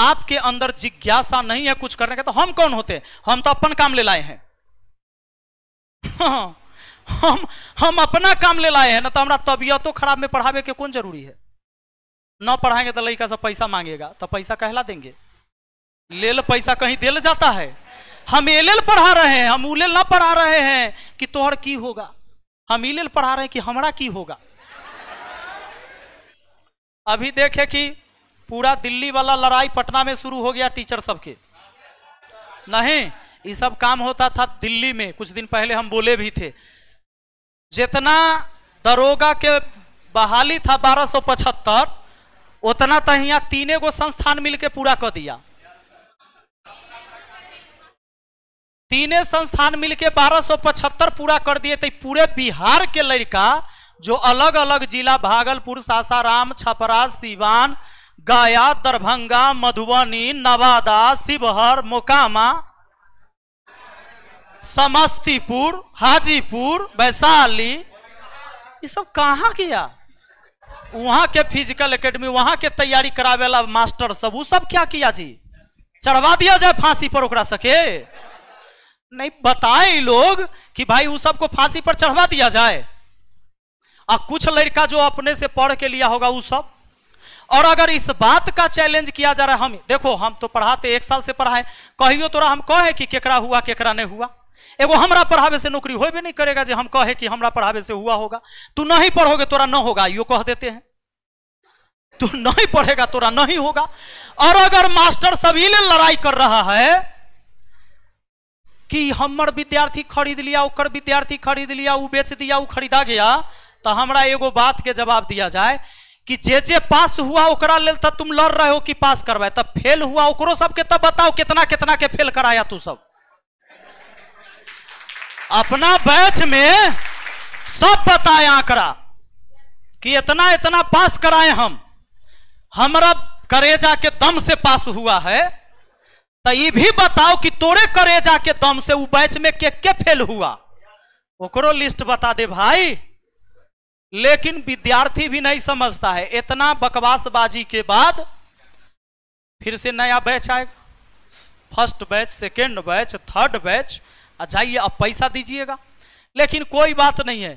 आपके अंदर जिज्ञासा नहीं है कुछ करने का तो हम कौन होते हम तो अपन काम ले लाए हैं हाँ, हम हम अपना काम ले लाए हैं ना तो हमारा तबियतो खराब में पढ़ावे के कौन जरूरी है ना पढ़ाएंगे तो लड़का सब पैसा मांगेगा तो पैसा कहला देंगे लेल पैसा कहीं दे जाता है हम एलेल पढ़ा रहे हैं हम उलेल ना पढ़ा रहे हैं कि तोहर की होगा हम इलेल पढ़ा रहे हैं कि हमारा की होगा अभी देखे कि पूरा दिल्ली वाला लड़ाई पटना में शुरू हो गया टीचर सबके नहीं ये सब काम होता था दिल्ली में कुछ दिन पहले हम बोले भी थे जितना दरोगा के बहाली था बारह सौ पचहत्तर उतना तो यहाँ तीनों को संस्थान मिलके पूरा कर दिया तीनों संस्थान मिलके पचहत्तर पूरा कर दिए थे तो पूरे बिहार के लड़का जो अलग अलग जिला भागलपुर सासाराम छपरा सीवान गया दरभंगा मधुबनी नवादा शिवहर मोकामा समस्तीपुर हाजीपुर वैशाली ये सब कहाँ किया वहाँ के फिजिकल एकेडमी वहाँ के तैयारी करावे वाला मास्टर सब वो सब क्या किया जी चढ़वा दिया जाए फांसी पर ओकरा सके नहीं बताए लोग कि भाई उस सबको फांसी पर चढ़वा दिया जाए और कुछ लड़का जो अपने से पढ़ के लिया होगा वो सब और अगर इस बात का चैलेंज किया जा रहा है हम देखो हम तो पढ़ाते एक साल से पढ़ाए कहियो तोरा हम कहे कि केकरा हुआ केकरा नहीं हुआ एगो हमरा पढ़ावे से नौकरी होबे नहीं करेगा जो हम कहे कि हमरा पढ़ावे से हुआ होगा तू नहीं पढ़ोगे तोरा न होगा यो कह देते हैं तू नहीं पढ़ेगा तोरा नहीं होगा और अगर मास्टर सभी लड़ाई कर रहा है कि हमर विद्यार्थी खरीद लिया उकर विद्यार्थी खरीद लिया वो बेच दिया वो खरीदा गया तो हमरा एगो बात के जवाब दिया जाए कि जे जे पास हुआ ओकरा लेल तब तुम लड़ रहे हो कि पास करवाए तब फेल हुआ ओकरो सबके तब बताओ कितना कितना के फेल कराया तू सब अपना बैच में सब बताया आंकड़ा कि इतना इतना पास कराए हम हमारा करेजा के दम से पास हुआ है तो ये भी बताओ कि तोरे करेजा के दम से वो बैच में के के फेल हुआ ओकरो लिस्ट बता दे भाई लेकिन विद्यार्थी भी नहीं समझता है इतना बकवासबाजी के बाद फिर से नया बैच आएगा first batch second batch third batch जाइए अब पैसा दीजिएगा लेकिन कोई बात नहीं है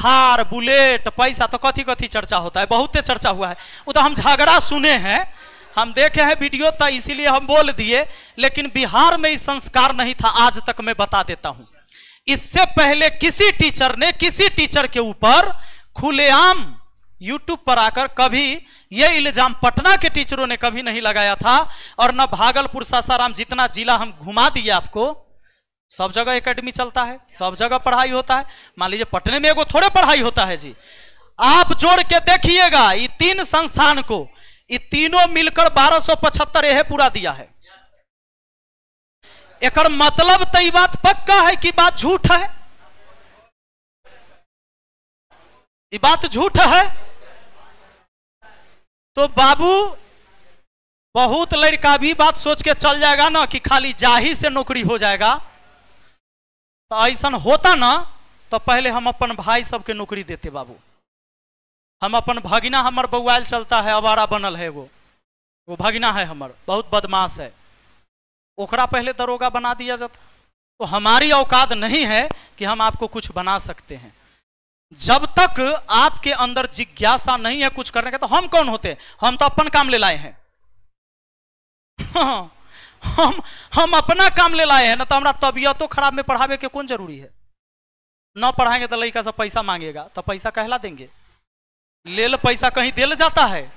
थार बुलेट पैसा तो कथी कथी चर्चा होता है बहुत चर्चा हुआ है वो तो हम झगड़ा सुने हैं हम देखे हैं वीडियो तो इसीलिए हम बोल दिए लेकिन बिहार में इस संस्कार नहीं था आज तक मैं बता देता हूं इससे पहले किसी टीचर ने किसी टीचर के ऊपर खुलेआम यूट्यूब पर आकर कभी यह इल्जाम पटना के टीचरों ने कभी नहीं लगाया था और न भागलपुर सासाराम जितना जिला हम घुमा दिए आपको सब जगह एकेडमी चलता है सब जगह पढ़ाई होता है मान लीजिए पटने में एगो थोड़े पढ़ाई होता है जी आप जोड़ के देखिएगा ये तीन संस्थान को ये तीनों मिलकर बारह सौ पचहत्तर यह पूरा दिया है एक मतलब तो बात पक्का है कि बात झूठ है ये बात तो झूठ है तो बाबू बहुत लड़का भी बात सोच के चल जाएगा ना कि खाली जाही से नौकरी हो जाएगा तो ऐसा होता ना तो पहले हम अपन भाई सबके नौकरी देते बाबू हम अपन भगिना हमार बउआल चलता है अवारा बनल है वो वो भगिना है हमार बहुत बदमाश है ओकरा पहले दरोगा बना दिया जाता तो हमारी औकात नहीं है कि हम आपको कुछ बना सकते हैं जब तक आपके अंदर जिज्ञासा नहीं है कुछ करने का तो हम कौन होते हम तो अपन काम ले लाए हैं हाँ, हम हम अपना काम ले लाए हैं ना तो हमारा तबियतों खराब में पढ़ावे के कौन जरूरी है ना पढ़ाएंगे तो लड़का सब पैसा मांगेगा तो पैसा कहला देंगे ले पैसा कहीं दे जाता है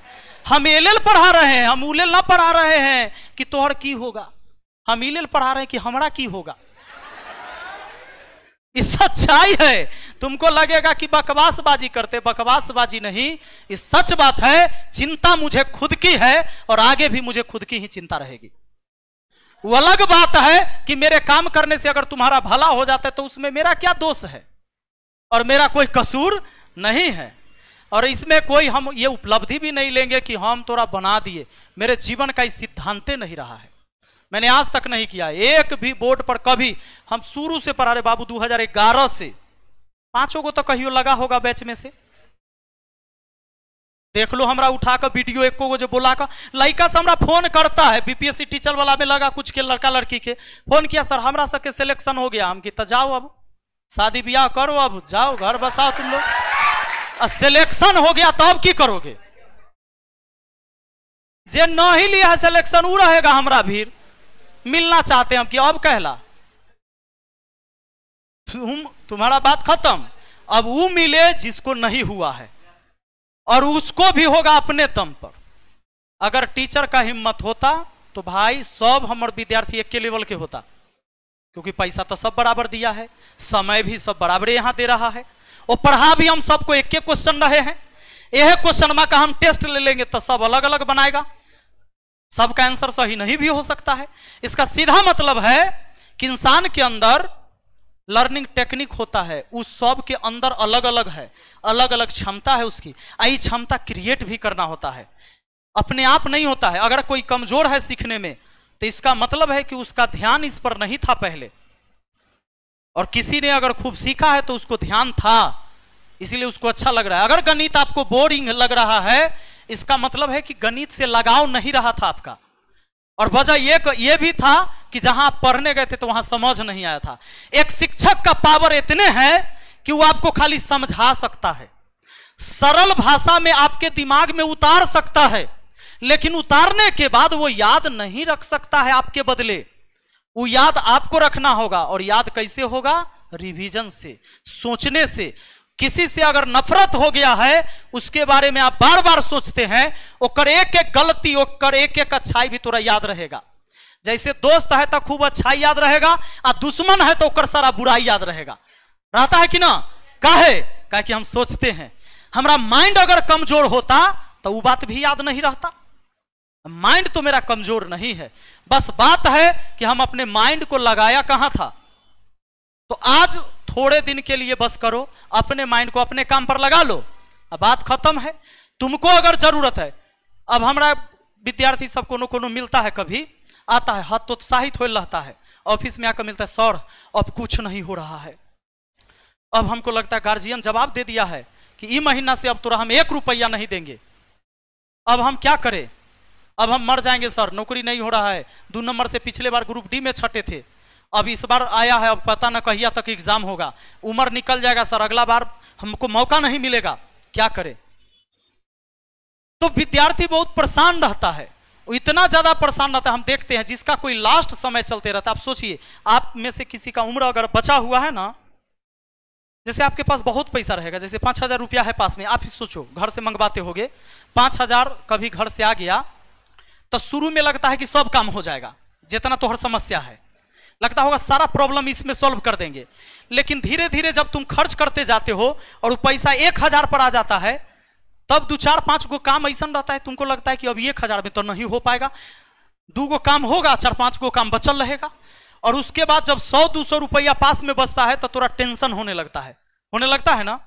हम एलेल पढ़ा रहे हैं हम उलेल ना पढ़ा रहे हैं कि तोहर की होगा हम इलेल पढ़ा रहे हैं कि हमारा की होगा सच्चाई है तुमको लगेगा कि बकवासबाजी करते बकवासबाजी नहीं ये सच बात है चिंता मुझे खुद की है और आगे भी मुझे खुद की ही चिंता रहेगी वो अलग बात है कि मेरे काम करने से अगर तुम्हारा भला हो जाता है तो उसमें मेरा क्या दोष है और मेरा कोई कसूर नहीं है और इसमें कोई हम ये उपलब्धि भी नहीं लेंगे कि हम थोड़ा बना दिए मेरे जीवन का सिद्धांत नहीं रहा है मैंने आज तक नहीं किया एक भी बोर्ड पर कभी हम शुरू से पढ़ा रहे बाबू 2011 से पांचों को तो कहियो लगा होगा बैच में से देख लो हमरा उठा कर वीडियो एक को जो बोला का लड़का से हमारा फोन करता है बीपीएससी टीचर वाला में लगा कुछ के लड़का लड़की के फोन किया सर हमारा सबके सिलेक्शन हो गया हम कि तो जाओ अब शादी ब्याह करो अब जाओ घर बसाओ तुम लोग सिलेक्शन हो गया तो अब की करोगे जे नहीं लिया है सिलेक्शन वो रहेगा हमारा भीड़ मिलना चाहते हम कि अब कहला तुम तुम्हारा बात खत्म अब वो मिले जिसको नहीं हुआ है और उसको भी होगा अपने दम पर अगर टीचर का हिम्मत होता तो भाई सब हमारे विद्यार्थी एक लेवल के होता क्योंकि पैसा तो सब बराबर दिया है समय भी सब बराबर यहाँ दे रहा है और पढ़ा भी हम सबको एक एक क्वेश्चन रहे हैं यह क्वेश्चन में का हम टेस्ट ले लेंगे तो सब अलग अलग बनाएगा सबका आंसर सही नहीं भी हो सकता है इसका सीधा मतलब है कि इंसान के अंदर लर्निंग टेक्निक होता है उस सब के अंदर अलग अलग है अलग अलग क्षमता है उसकी आई क्षमता क्रिएट भी करना होता है अपने आप नहीं होता है अगर कोई कमजोर है सीखने में तो इसका मतलब है कि उसका ध्यान इस पर नहीं था पहले और किसी ने अगर खूब सीखा है तो उसको ध्यान था इसलिए उसको अच्छा लग रहा है अगर गणित आपको बोरिंग लग रहा है इसका मतलब है कि गणित से लगाव नहीं रहा था आपका और वजह ये ये भी था कि जहां पढ़ने गए थे तो वहां समझ नहीं आया था एक शिक्षक का पावर इतने हैं कि वो आपको खाली समझा सकता है सरल भाषा में आपके दिमाग में उतार सकता है लेकिन उतारने के बाद वो याद नहीं रख सकता है आपके बदले वो याद आपको रखना होगा और याद कैसे होगा रिवीजन से सोचने से किसी से अगर नफरत हो गया है उसके बारे में आप बार बार सोचते हैं ओकर एक एक गलती ओकर एक एक अच्छाई भी तुरा याद रहेगा जैसे दोस्त है तो खूब अच्छाई याद रहेगा और दुश्मन है तो ओकर सारा बुराई याद रहेगा रहता है कि ना कहे काहे कि हम सोचते हैं हमारा माइंड अगर कमजोर होता तो वो बात भी याद नहीं रहता माइंड तो मेरा कमजोर नहीं है बस बात है कि हम अपने माइंड को लगाया कहां था तो आज थोड़े दिन के लिए बस करो अपने माइंड को अपने काम पर लगा लो अब बात खत्म है तुमको अगर जरूरत है अब हमारा विद्यार्थी सब कोनो कोनो मिलता है कभी आता है हतोत्साहित हो रहता है ऑफिस में आकर मिलता है सर अब कुछ नहीं हो रहा है अब हमको लगता है गार्जियन जवाब दे दिया है कि ई महीना से अब तुरा हम एक रुपया नहीं देंगे अब हम क्या करें अब हम मर जाएंगे सर नौकरी नहीं हो रहा है दो नंबर से पिछले बार ग्रुप डी में छटे थे अब इस बार आया है अब पता ना कहिया तक एग्जाम होगा उम्र निकल जाएगा सर अगला बार हमको मौका नहीं मिलेगा क्या करें तो विद्यार्थी बहुत परेशान रहता है इतना ज्यादा परेशान रहता है हम देखते हैं जिसका कोई लास्ट समय चलते रहता है आप सोचिए आप में से किसी का उम्र अगर बचा हुआ है ना जैसे आपके पास बहुत पैसा रहेगा जैसे पांच हजार रुपया है पास में आप ही सोचो घर से मंगवाते होगे पांच हजार कभी घर से आ गया तो शुरू में लगता है कि सब काम हो जाएगा जितना तो हर समस्या है लगता होगा सारा प्रॉब्लम इसमें सॉल्व कर देंगे लेकिन धीरे धीरे जब तुम खर्च करते जाते हो और पैसा एक हजार पर आ जाता है तब दो चार पांच गो काम ऐसा रहता है तुमको लगता है कि अब एक हजार में तो नहीं हो पाएगा दो गो काम होगा चार पांच गो काम बचल रहेगा और उसके बाद जब सौ दो सौ रुपया पास में बचता है तो थोड़ा टेंशन होने लगता है होने लगता है ना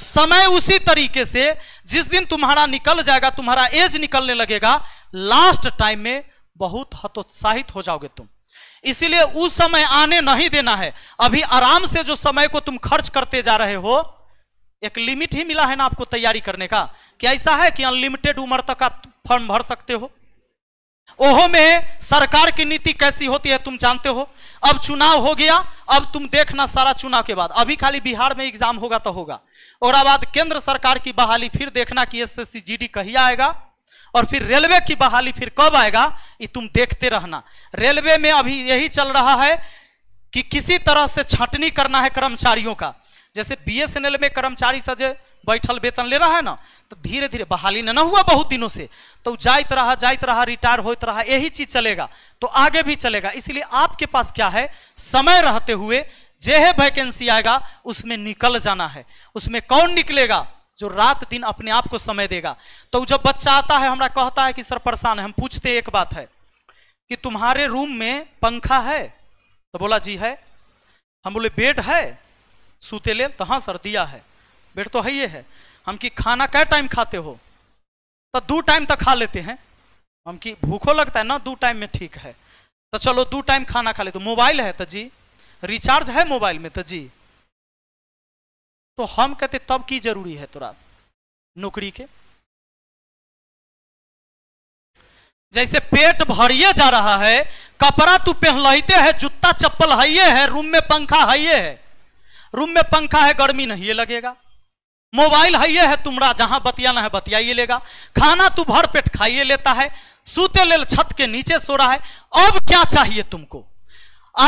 समय उसी तरीके से जिस दिन तुम्हारा निकल जाएगा तुम्हारा एज निकलने लगेगा लास्ट टाइम में बहुत हतोत्साहित हो जाओगे तुम इसीलिए उस समय आने नहीं देना है अभी आराम से जो समय को तुम खर्च करते जा रहे हो एक लिमिट ही मिला है ना आपको तैयारी करने का क्या ऐसा है कि अनलिमिटेड उम्र तक आप फॉर्म भर सकते हो ओहो में सरकार की नीति कैसी होती है तुम जानते हो अब चुनाव हो गया अब तुम देखना सारा चुनाव के बाद अभी खाली बिहार में एग्जाम होगा तो होगा और बाद केंद्र सरकार की बहाली फिर देखना कि एसएससी जीडी कहीं आएगा और फिर रेलवे की बहाली फिर कब आएगा ये तुम देखते रहना रेलवे में अभी यही चल रहा है कि किसी तरह से छटनी करना है कर्मचारियों का जैसे बीएसएनएल में कर्मचारी सजे बैठल वेतन ले रहा है ना तो धीरे धीरे बहाली न हुआ बहुत दिनों से तो जाइत रहा जाइत रहा रिटायर होते रहा यही चीज चलेगा तो आगे भी चलेगा इसलिए आपके पास क्या है समय रहते हुए जे है वैकेंसी आएगा उसमें निकल जाना है उसमें कौन निकलेगा जो रात दिन अपने आप को समय देगा तो जब बच्चा आता है हमारा कहता है कि सर परेशान है हम पूछते एक बात है कि तुम्हारे रूम में पंखा है तो बोला जी है हम बोले बेड है सूते ले तो हाँ सर दिया है बेड तो है ये है हम कि खाना कै टाइम खाते हो तो दो टाइम तक तो खा लेते हैं हम कि भूखो लगता है ना दो टाइम में ठीक है तो चलो दो टाइम खाना खा लेते तो मोबाइल है तो जी रिचार्ज है मोबाइल में तो जी तो हम कहते तब की जरूरी है तोरा नौकरी के जैसे पेट भरिए जा रहा है कपड़ा तू पहनलते है जूता चप्पल ये है रूम में पंखा ये है रूम में पंखा है गर्मी नहीं लगेगा मोबाइल ये है तुमरा जहां बतियाना है बतियाइए लेगा खाना तू भर पेट खाइए लेता है सूते ले छत के नीचे सो रहा है अब क्या चाहिए तुमको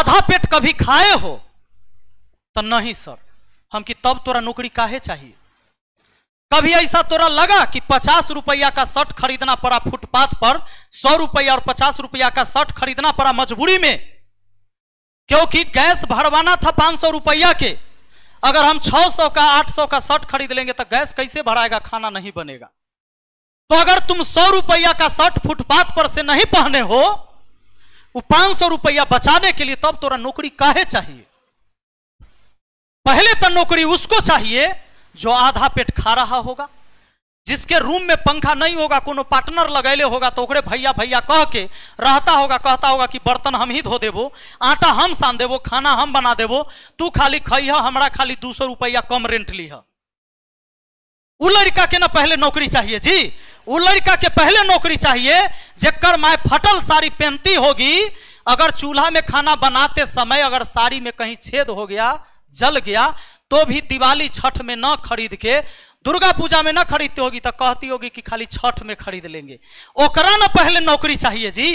आधा पेट कभी खाए हो तो नहीं सर हम कि तब तोरा नौकरी काहे चाहिए कभी ऐसा तोरा लगा कि पचास रुपया का शर्ट खरीदना पड़ा फुटपाथ पर सौ रुपया और पचास रुपया का शर्ट खरीदना पड़ा मजबूरी में क्योंकि गैस भरवाना था पांच सौ रुपया के अगर हम छह सौ का आठ सौ का शर्ट खरीद लेंगे तो गैस कैसे भराएगा खाना नहीं बनेगा तो अगर तुम सौ रुपया का शर्ट फुटपाथ पर से नहीं पहने हो वो पांच सौ रुपया बचाने के लिए तब तोरा नौकरी काहे चाहिए पहले तो नौकरी उसको चाहिए जो आधा पेट खा रहा होगा जिसके रूम में पंखा नहीं होगा कोनो पार्टनर लगैले होगा तो ओकरे भैया भैया कह के रहता होगा कहता होगा कि बर्तन हम ही धो देवो आटा हम सान देवो खाना हम बना देवो तू खाली खाई हमारा खाली दो सौ रुपया कम रेंट ली उ लड़का के ना पहले नौकरी चाहिए जी उ लड़का के पहले नौकरी चाहिए जेकर माय फटल साड़ी पहनती होगी अगर चूल्हा में खाना बनाते समय अगर साड़ी में कहीं छेद हो गया जल गया तो भी दिवाली छठ में ना खरीद के दुर्गा पूजा में ना खरीदते होगी तो कहती होगी कि खाली छठ में खरीद लेंगे ओकरा ना पहले नौकरी चाहिए जी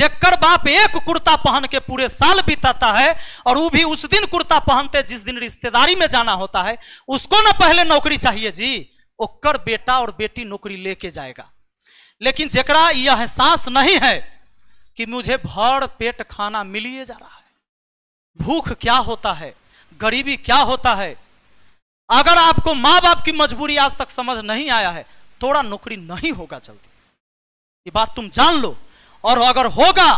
जेकर बाप एक कुर्ता पहन के पूरे साल बिताता है और वो भी उस दिन कुर्ता पहनते जिस दिन रिश्तेदारी में जाना होता है उसको ना पहले नौकरी चाहिए जी ओकर बेटा और बेटी नौकरी लेके जाएगा लेकिन जकरा यह एहसास नहीं है कि मुझे भर पेट खाना मिलिए जा रहा है भूख क्या होता है गरीबी क्या होता है अगर आपको माँ बाप की मजबूरी आज तक समझ नहीं आया है थोड़ा नौकरी नहीं होगा जल्दी ये बात तुम जान लो और अगर होगा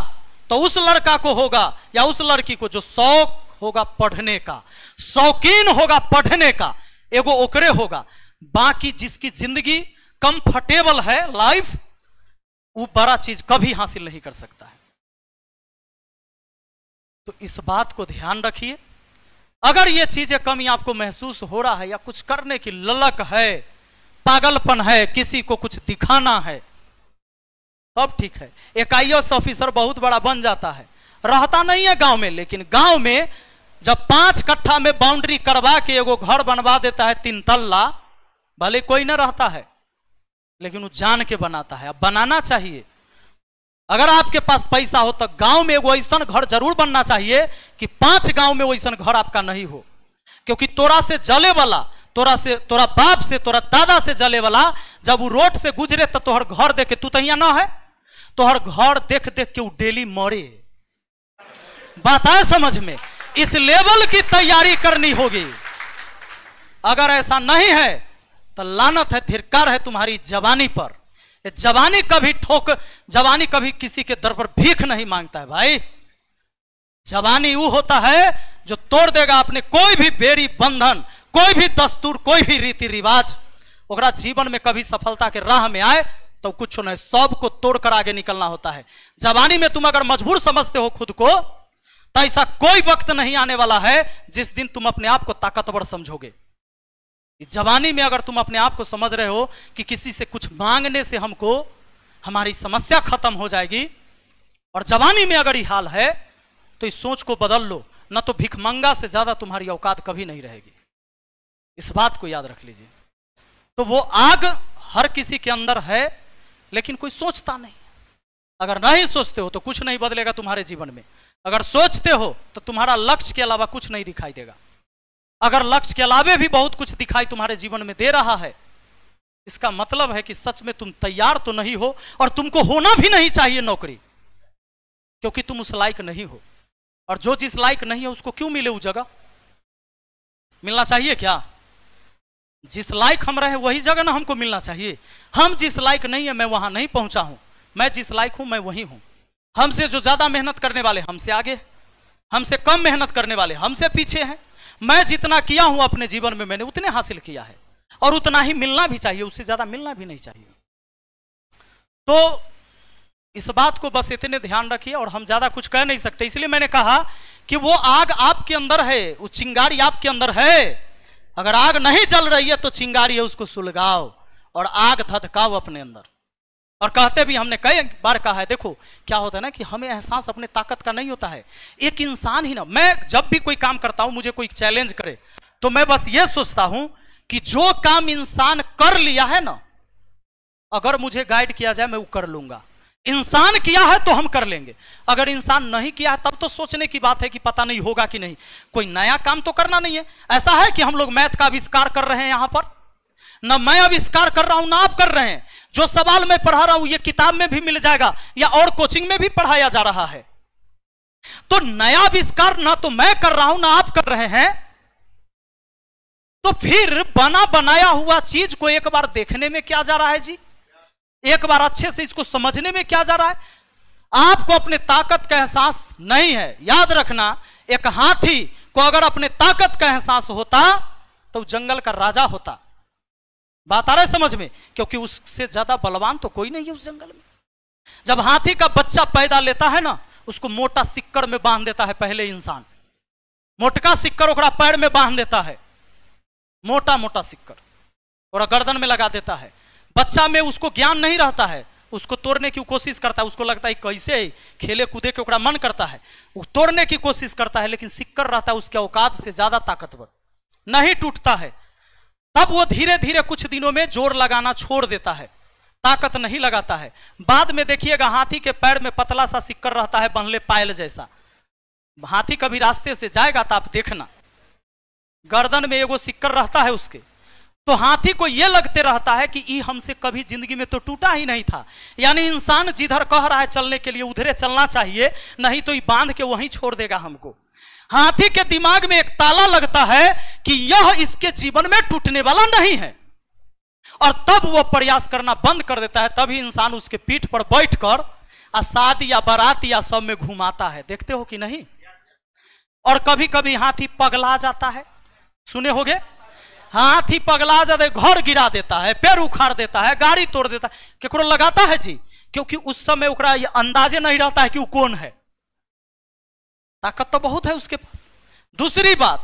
तो उस लड़का को होगा या उस लड़की को जो शौक होगा पढ़ने का शौकीन होगा पढ़ने का एगो ओकरे होगा बाकी जिसकी जिंदगी कंफर्टेबल है लाइफ वो बड़ा चीज कभी हासिल नहीं कर सकता है तो इस बात को ध्यान रखिए अगर ये चीजें कमी आपको महसूस हो रहा है या कुछ करने की ललक है पागलपन है किसी को कुछ दिखाना है अब ठीक है एक आई ऑफिसर बहुत बड़ा बन जाता है रहता नहीं है गांव में लेकिन गांव में जब पांच कट्ठा में बाउंड्री करवा के एगो घर बनवा देता है तीन तल्ला भले कोई ना रहता है लेकिन वो जान के बनाता है अब बनाना चाहिए अगर आपके पास पैसा हो तो गांव में एगो ऐसा घर जरूर बनना चाहिए कि पांच गांव में वैसा घर आपका नहीं हो क्योंकि तोरा से जले वाला तोरा से तोरा बाप से तोरा दादा से जले वाला जब वो रोड से गुजरे तो तोहर घर देखे तू तो यहाँ ना है तोहर घर देख देख के वो डेली मरे बात आए समझ में इस लेवल की तैयारी करनी होगी अगर ऐसा नहीं है तो लानत है धिरकार है तुम्हारी जवानी पर जवानी कभी ठोक जवानी कभी किसी के दर पर भीख नहीं मांगता है भाई जवानी वो होता है जो तोड़ देगा अपने कोई भी बेरी बंधन कोई भी दस्तूर कोई भी रीति रिवाज ओकरा जीवन में कभी सफलता के राह में आए तो कुछ नहीं सब को तोड़कर आगे निकलना होता है जवानी में तुम अगर मजबूर समझते हो खुद को तो ऐसा कोई वक्त नहीं आने वाला है जिस दिन तुम अपने आप को ताकतवर समझोगे जवानी में अगर तुम अपने आप को समझ रहे हो कि किसी से कुछ मांगने से हमको हमारी समस्या खत्म हो जाएगी और जवानी में अगर ये हाल है तो इस सोच को बदल लो ना तो भिखमंगा से ज्यादा तुम्हारी औकात कभी नहीं रहेगी इस बात को याद रख लीजिए तो वो आग हर किसी के अंदर है लेकिन कोई सोचता नहीं अगर नहीं सोचते हो तो कुछ नहीं बदलेगा तुम्हारे जीवन में अगर सोचते हो तो तुम्हारा लक्ष्य के अलावा कुछ नहीं दिखाई देगा अगर लक्ष्य के अलावे भी बहुत कुछ दिखाई तुम्हारे जीवन में दे रहा है इसका मतलब है कि सच में तुम तैयार तो नहीं हो और तुमको होना भी नहीं चाहिए नौकरी क्योंकि तुम उस लायक नहीं हो और जो चीज लायक नहीं है उसको क्यों मिले उस जगह मिलना चाहिए क्या जिस लायक हम रहे वही जगह ना हमको मिलना चाहिए हम जिस लायक नहीं है मैं वहां नहीं पहुंचा हूं मैं जिस लायक हूं मैं वही हूं हमसे जो ज्यादा मेहनत करने वाले हमसे आगे हमसे कम मेहनत करने वाले हमसे पीछे हैं मैं जितना किया हूं अपने जीवन में मैंने उतने हासिल किया है और उतना ही मिलना भी चाहिए उससे ज्यादा मिलना भी नहीं चाहिए तो इस बात को बस इतने ध्यान रखिए और हम ज्यादा कुछ कह नहीं सकते इसलिए मैंने कहा कि वो आग आपके अंदर है वो चिंगारी आपके अंदर है अगर आग नहीं चल रही है तो चिंगारी है उसको सुलगाओ और आग धतकाओ अपने अंदर और कहते भी हमने कई बार कहा है देखो क्या होता है ना कि हमें एहसास अपने ताकत का नहीं होता है एक इंसान ही ना मैं जब भी कोई काम करता हूं मुझे कोई चैलेंज करे तो मैं बस ये सोचता हूं कि जो काम इंसान कर लिया है ना अगर मुझे गाइड किया जाए मैं वो कर लूंगा इंसान किया है तो हम कर लेंगे अगर इंसान नहीं किया है तब तो सोचने की बात है कि पता नहीं होगा कि नहीं कोई नया काम तो करना नहीं है ऐसा है कि हम लोग मैथ का आविष्कार कर रहे हैं यहां पर ना मैं आविष्कार कर रहा हूं ना आप कर रहे हैं जो सवाल मैं पढ़ा रहा हूं ये किताब में भी मिल जाएगा या और कोचिंग में भी पढ़ाया जा रहा है तो नया आविष्कार ना तो मैं कर रहा हूं ना आप कर रहे हैं तो फिर बना बनाया हुआ चीज को एक बार देखने में क्या जा रहा है जी एक बार अच्छे से इसको समझने में क्या जा रहा है आपको अपने ताकत का एहसास नहीं है याद रखना एक हाथी को अगर अपने ताकत का एहसास होता तो जंगल का राजा होता बात आ रहा है समझ में क्योंकि उससे ज्यादा बलवान तो कोई नहीं है उस जंगल में जब हाथी का बच्चा पैदा लेता है ना उसको मोटा सिक्कर में बांध देता है पहले इंसान मोटका सिक्कर ओकरा पैर में बांध देता है मोटा मोटा सिक्कर और गर्दन में लगा देता है बच्चा में उसको ज्ञान नहीं रहता है उसको तोड़ने की कोशिश करता है उसको लगता है कैसे खेले कूदे के ओकरा मन करता है वो तोड़ने की कोशिश करता है लेकिन सिक्कर रहता है उसके औकात से ज्यादा ताकतवर नहीं टूटता है तब वो धीरे धीरे कुछ दिनों में जोर लगाना छोड़ देता है ताकत नहीं लगाता है बाद में देखिएगा हाथी के पैर में पतला सा सिक्कर रहता है बनले पायल जैसा हाथी कभी रास्ते से जाएगा तो आप देखना गर्दन में एगो सिक्कर रहता है उसके तो हाथी को यह लगते रहता है कि ई हमसे कभी जिंदगी में तो टूटा ही नहीं था यानी इंसान जिधर कह रहा है चलने के लिए उधरे चलना चाहिए नहीं तो ये बांध के वहीं छोड़ देगा हमको हाथी के दिमाग में एक ताला लगता है कि यह इसके जीवन में टूटने वाला नहीं है और तब वह प्रयास करना बंद कर देता है तभी इंसान उसके पीठ पर बैठकर असाद या बारात या सब में घुमाता है देखते हो कि नहीं और कभी कभी हाथी पगला जाता है सुने हो हाथी पगला जाते घर गिरा देता है पैर उखाड़ देता है गाड़ी तोड़ देता है केकरो लगाता है जी क्योंकि उस समय अंदाजे नहीं रहता है कि वो कौन है ताकत तो बहुत है उसके पास दूसरी बात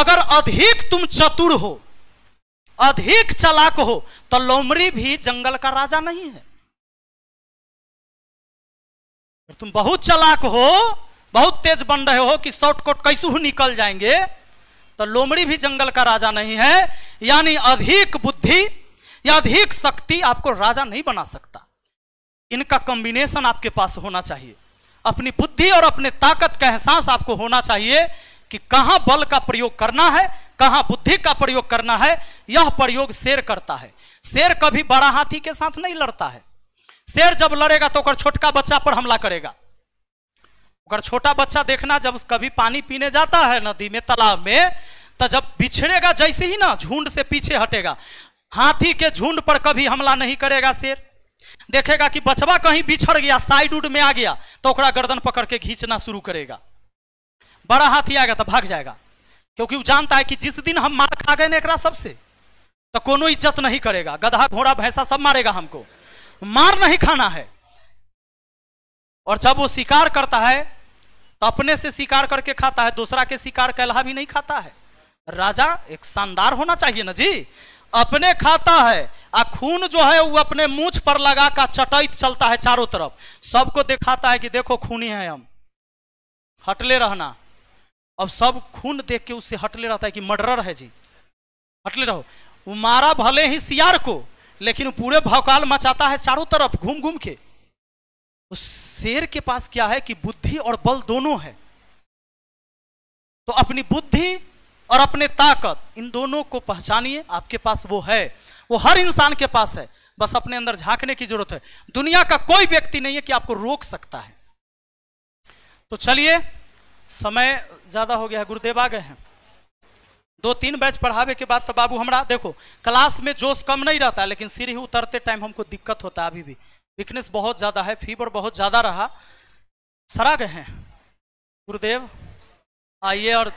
अगर अधिक तुम चतुर हो अधिक चलाक हो तो लोमड़ी भी जंगल का राजा नहीं है तुम बहुत चलाक हो बहुत तेज बन रहे हो कि शॉर्टकट कैसे निकल जाएंगे तो लोमड़ी भी जंगल का राजा नहीं है यानी अधिक बुद्धि या अधिक शक्ति आपको राजा नहीं बना सकता इनका कॉम्बिनेशन आपके पास होना चाहिए अपनी बुद्धि और अपने ताकत का एहसास आपको होना चाहिए कि कहां बल का प्रयोग करना है कहां बुद्धि का प्रयोग करना है यह प्रयोग शेर करता है शेर कभी बड़ा हाथी के साथ नहीं लड़ता है शेर जब लड़ेगा तो ओकर छोटका बच्चा पर हमला करेगा अगर छोटा बच्चा देखना जब कभी पानी पीने जाता है नदी में तालाब में तो जब बिछड़ेगा जैसे ही ना झुंड से पीछे हटेगा हाथी के झुंड पर कभी हमला नहीं करेगा शेर देखेगा कि बचवा कहीं बिछड़ गया साइड उड में आ गया तो ओकरा गर्दन पकड़ के घींचना शुरू करेगा बड़ा हाथी आएगा तो भाग जाएगा क्योंकि वो जानता है कि जिस दिन हम मार खा गए ना एक सबसे तो कोनो इज्जत नहीं करेगा गधा घोड़ा भैंसा सब मारेगा हमको मार नहीं खाना है और जब वो शिकार करता है तो अपने से शिकार करके खाता है दूसरा के शिकार कैला भी नहीं खाता है राजा एक शानदार होना चाहिए ना जी अपने खाता है आ खून जो है वो अपने मूछ पर लगा का चटैत चलता है चारों तरफ सबको दिखाता है कि देखो खूनी है हम हटले रहना अब सब खून देख के उससे हटले रहता है कि मर्डरर है जी हटले रहो वो मारा भले ही सियार को लेकिन पूरे भौकाल मचाता है चारों तरफ घूम घूम के उस शेर के पास क्या है कि बुद्धि और बल दोनों है तो अपनी बुद्धि और अपने ताकत इन दोनों को पहचानिए आपके पास वो है वो हर इंसान के पास है बस अपने अंदर झांकने की जरूरत है दुनिया का कोई व्यक्ति नहीं है कि आपको रोक सकता है तो चलिए समय ज्यादा हो गया है गुरुदेव आ गए हैं दो तीन बैच पढ़ावे के बाद तो बाबू हमारा देखो क्लास में जोश कम नहीं रहता है लेकिन सीढ़ी उतरते टाइम हमको दिक्कत होता है अभी भी वीकनेस बहुत ज़्यादा है फीवर बहुत ज़्यादा रहा सरा गए हैं गुरुदेव आइए और